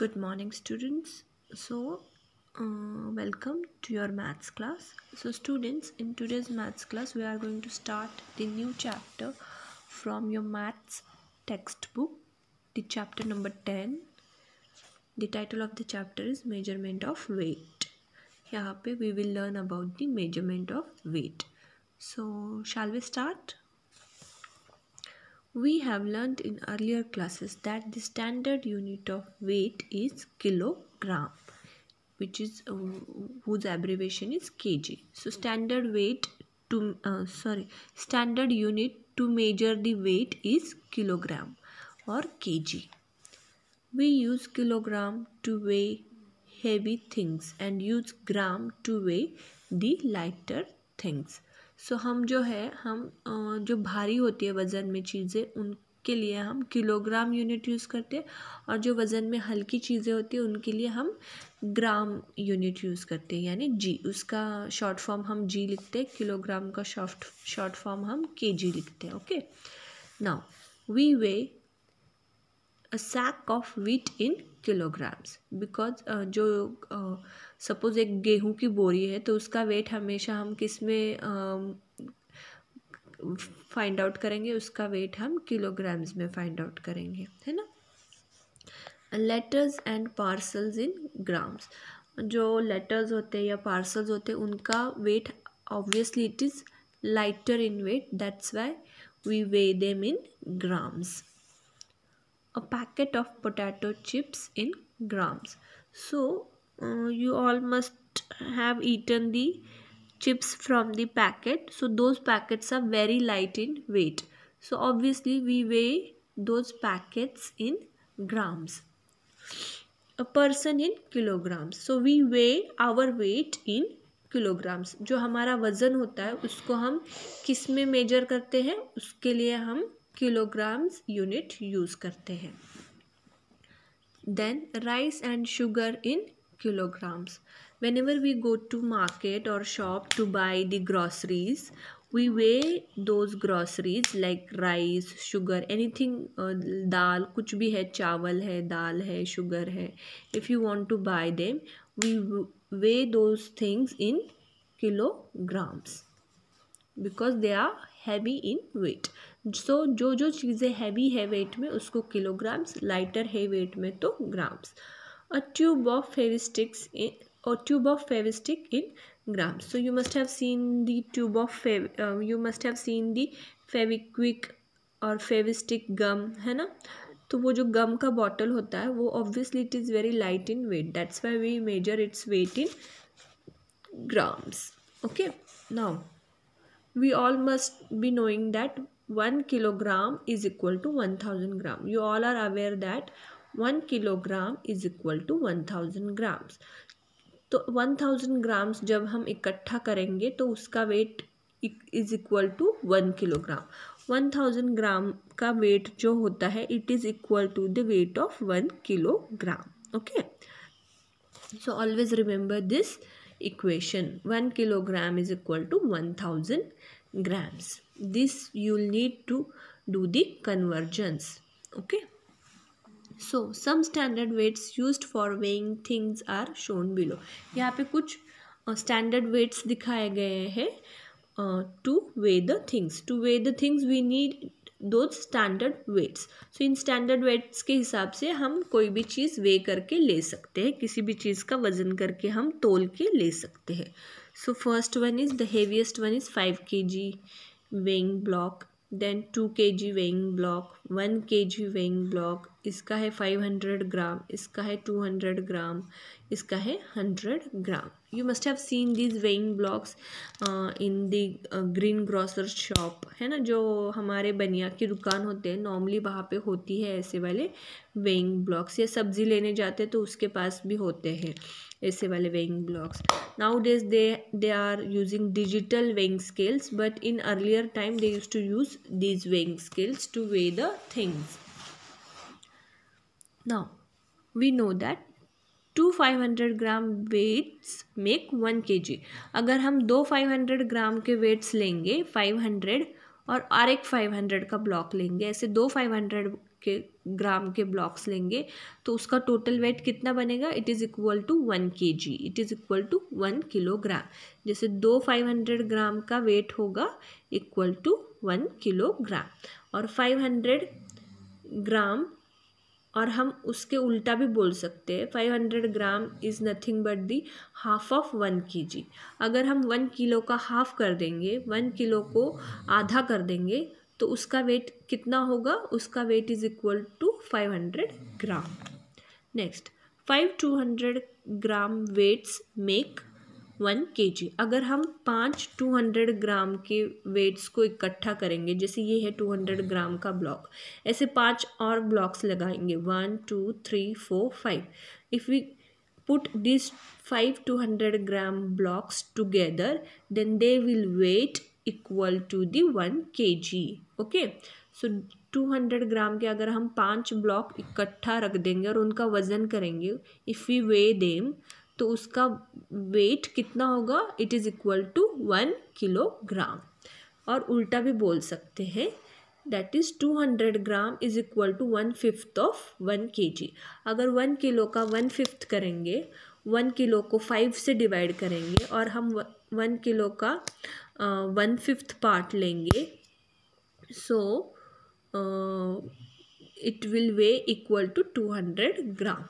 good morning students so uh, welcome to your maths class so students in today's maths class we are going to start the new chapter from your maths textbook the chapter number 10 the title of the chapter is measurement of weight here we will learn about the measurement of weight so shall we start we have learnt in earlier classes that the standard unit of weight is kilogram which is uh, whose abbreviation is kg. So standard weight to uh, sorry standard unit to measure the weight is kilogram or kg. We use kilogram to weigh heavy things and use gram to weigh the lighter things. सो हम जो है हम जो भारी होती है वज़न में चीज़ें उनके लिए हम किलोग्राम यूनिट यूज़ करते हैं और जो वज़न में हल्की चीज़ें होती है उनके लिए हम ग्राम यूनिट यूज़ करते हैं यानी जी उसका शॉर्ट फॉर्म हम जी लिखते हैं किलोग्राम का शॉर्ट शॉर्ट फॉर्म हम के जी लिखते हैं okay now we weigh a sack of wheat in kilograms because जो uh, सपोज़ एक गेहूं की बोरी है तो उसका वेट हमेशा हम किस में फाइंड आउट करेंगे उसका वेट हम किलोग्राम्स में फाइंड आउट करेंगे है ना letters and parcels in grams जो लेटर्स होते हैं या पार्सल्स होते हैं उनका weight obviously it is lighter in weight that's why we weigh them in grams a packet of potato chips in grams so you all must have eaten the chips from the packet so those packets are very light in weight so obviously we weigh those packets in grams a person in kilograms so we weigh our weight in kilograms जो हमारा वज़न होता है उसको हम किस में major करते हैं उसके लिए हम किलोग्राम्स यूनिट यूज़ करते हैं then rice and sugar in kilograms whenever we go to market or shop to buy the groceries we weigh those groceries like rice sugar anything uh, dal kuch bhi hai chawal hai dal hai sugar hai if you want to buy them we weigh those things in kilograms because they are heavy in weight so jo jo cheeze heavy hai weight mein usko kilograms lighter hai weight mein to grams a tube of favsticks in or tube of favstick in grams so you must have seen the tube of fev uh, um, you must have seen the Fevikwik or Fevistick gum hai na तो वो जो गम का bottle होता है वो obviously it is very light in weight that's why we measure its weight in grams okay now we all must be knowing that one kilogram is equal to one thousand gram you all are aware that one kilogram is equal to one thousand grams तो one thousand grams जब हम इकट्ठा करेंगे तो उसका weight is equal to one kilogram one thousand gram का weight जो होता है it is equal to the weight of one kilogram okay so always remember this equation kilogram is equal to one thousand grams this this need to do do the okay okay so some standard weights use for weighing things are shown below यहाँ पे कुछ standard weights दिखाए गए हैं to weigh the things to weigh the things we need to standard weights so in standard weights के हिसाब से हम कोई भी चीज़ वे करके ले सकते हैं किसी भी चीज़ का वज़न करके हम तोल के ले सकते हैं so first one is the heaviest one is five K G weighing block then two K G weighing block one K G weighing block इसका है फाइव हंड्रेड ग्राम इसका है टू हंड्रेड ग्राम इसका है hundred gram you must have seen these weighing blocks in the green grocer shop है ना जो हमारे बनिया की दुकान होते हैं नॉर्मली वहाँ पे होती है ऐसे वाले वेइंग ब्लॉक्स या सब्जी लेने जाते हैं तो उसके पास भी होते हैं ऐसे वाले blocks nowadays they they are using digital weighing scales but in earlier time they use to use these weighing scales to weigh the things Now, we know that two five hundred gram weights make one K G अगर हम दो five hundred gram के weights लेंगे five hundred और or एक five hundred का block लेंगे ऐसे दो फाइव हंड्रेड के ग्राम के ब्लॉक्स लेंगे तो उसका टोटल वेट कितना बनेगा it is equal to one K G it is equal to one kilogram जैसे दो फाइव हंड्रेड ग्राम का वेट होगा इक्वल टू वन किलोग्राम और फाइव हंड्रेड ग्राम और हम उसके उल्टा भी बोल सकते हैं five hundred gram is nothing but the half of one K G अगर हम वन किलो का हाफ कर देंगे वन किलो को आधा कर देंगे तो उसका वेट कितना होगा उसका weight is equal to five hundred gram next five two hundred gram weights make one K G अगर हम पाँच टू हंड्रेड ग्राम के वेट्स को इकट्ठा करेंगे जैसे ये है टू हंड्रेड ग्राम का ब्लॉक ऐसे पांच और ब्लॉक्स लगाएंगे one two three four five if we two hundred gram blocks together then they will weight equal to the one K G okay so two hundred gram के अगर हम पांच block इकट्ठा रख देंगे और उनका वज़न करेंगे इफ़ वी वे देम तो उसका वेट कितना होगा it is equal to one kilogram और उल्टा भी बोल सकते हैं that is two hundred gram is equal to one fifth of one K G अगर वन किलो का वन फिफ्थ करेंगे वन किलो को फाइव से डिवाइड करेंगे और हम वन किलो का वन फिफ्थ पार्ट लेंगे so it will weigh equal to two hundred gram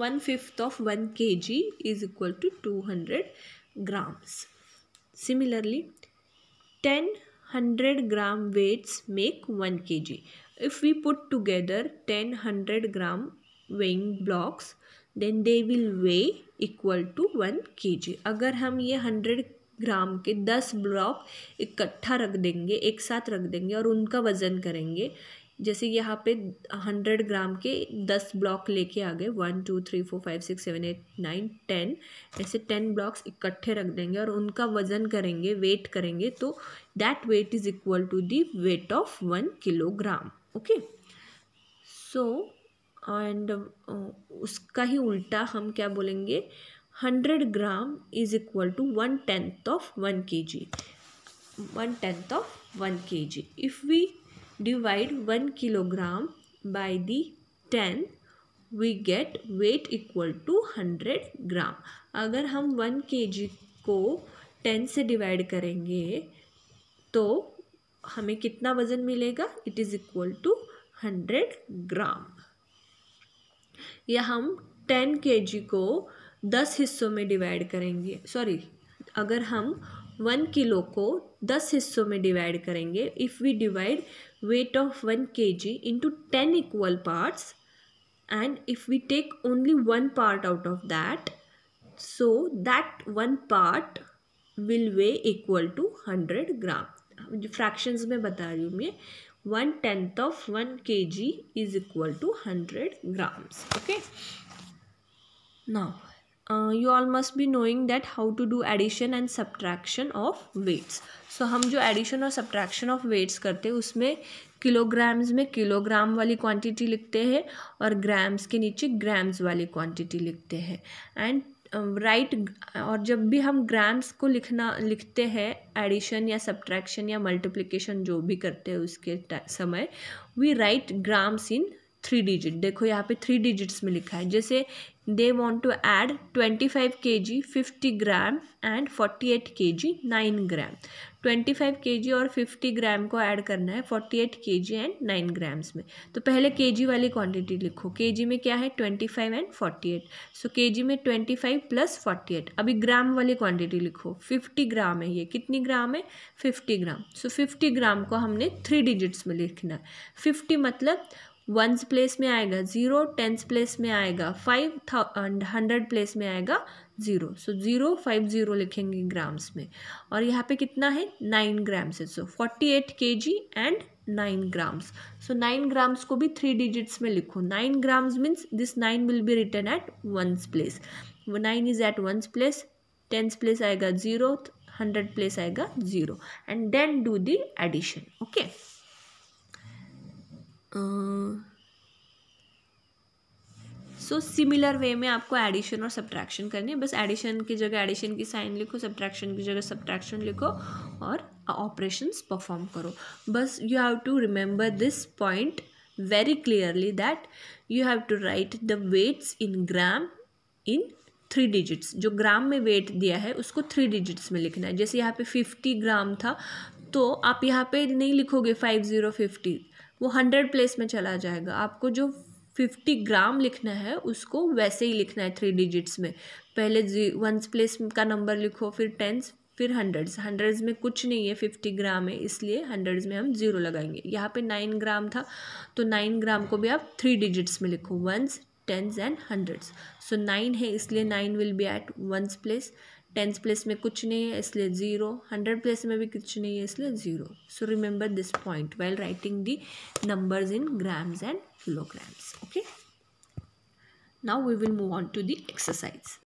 one fifth of one K G is equal to two hundred grams similarly ten hundred gram weights make one K G if we put together ten hundred gram weighing blocks then they will weigh equal to one K G अगर हम ये hundred gram के दस block इकट्ठा रख देंगे एक साथ रख देंगे और उनका वजन करेंगे जैसे यहाँ पे हंड्रेड ग्राम के दस ब्लॉक लेके आ गए one two three four five six seven eight nine ten ऐसे टेन ब्लॉक्स इकट्ठे रख देंगे और उनका वज़न करेंगे वेट करेंगे तो that weight is equal to the weight of one kilogram okay so and उसका ही उल्टा हम क्या बोलेंगे hundred gram is equal to one tenth of one K G one tenth of one K G if we divide 1 kilogram by the 10 we get weight equal to hundred gram अगर हम one K जी को ten से divide करेंगे तो हमें कितना वज़न मिलेगा it is equal to hundred gram या हम टेन के जी को दस हिस्सों में डिवाइड करेंगे सॉरी अगर हम वन किलो को दस हिस्सों में डिवाइड करेंगे if we divide weight of 1 kg into 10 equal parts and if we take only one part out of that so that one part will weigh equal to 100 gram fractions में बता रही हूँ मैं one tenth of one K G is equal to hundred grams okay now uh, you all must be knowing that how to do addition and subtraction of weights so हम जो addition और subtraction of weights करते हैं उसमें kilograms में kilogram वाली quantity लिखते हैं और ग्राम्स के नीचे ग्राम्स वाली क्वांटिटी लिखते हैं एंड राइट um, और जब भी हम ग्राम्स को लिखना लिखते हैं एडिशन या सब्ट्रैक्शन या मल्टीप्लिकेशन जो भी करते हैं उसके समय we write grams in three digit देखो यहाँ पे थ्री डिजिट्स में लिखा है जैसे they want to add twenty five K G fifty gram and forty eight K G nine gram twenty five K G और फिफ्टी ग्राम को add करना है forty eight K G and nine grams में तो पहले के जी वाली quantity लिखो के जी में क्या है twenty five and forty eight so K G में twenty five plus forty eight अभी ग्राम वाली क्वांटिटी लिखो फिफ्टी ग्राम है ये कितनी ग्राम है fifty gram so fifty gram को हमने थ्री डिजिट्स में लिखना है फिफ्टी मतलब वंस प्लेस में आएगा ज़ीरो टेंथ प्लेस में आएगा फाइव हंड्रेड प्लेस में आएगा zero so zero five zero लिखेंगे ग्राम्स में और यहाँ पे कितना है नाइन ग्राम्स है सो forty eight K G and nine grams so nine grams को भी थ्री डिजिट्स में लिखो nine grams means this nine will be written at ones place nine is at ones place tenth place आएगा zero hundred place आएगा zero and then do the addition okay so similar way में आपको addition और subtraction करनी है बस addition की जगह एडिशन की साइन लिखो सब्ट्रैक्शन की जगह सब्ट्रैक्शन लिखो और ऑपरेशंस परफॉर्म करो बस you have to remember this point very clearly that you have to write the weights in gram in three digits जो ग्राम में वेट दिया है उसको थ्री डिजिट्स में लिखना है जैसे यहाँ पे फिफ्टी ग्राम था तो आप यहाँ पे नहीं लिखोगे फाइव ज़ीरो फिफ्टी वो हंड्रेड प्लेस में चला जाएगा आपको जो फिफ्टी ग्राम लिखना है उसको वैसे ही लिखना है थ्री डिजिट्स में पहले वंस प्लेस का नंबर लिखो फिर टेंस फिर हंड्रेड्स हंड्रेड्स में कुछ नहीं है फिफ्टी ग्राम है इसलिए हंड्रेड्स में हम ज़ीरो लगाएंगे यहाँ पे नाइन ग्राम था तो नाइन ग्राम को भी आप थ्री डिजिट्स में लिखो ones tens and hundreds so nine है इसलिए nine will be at ones place tenth place में कुछ नहीं है इसलिए ज़ीरो हंड्रेड प्लेस में भी कुछ नहीं है इसलिए zero so remember this point while writing the numbers in grams and kilograms okay now we will move on to the exercise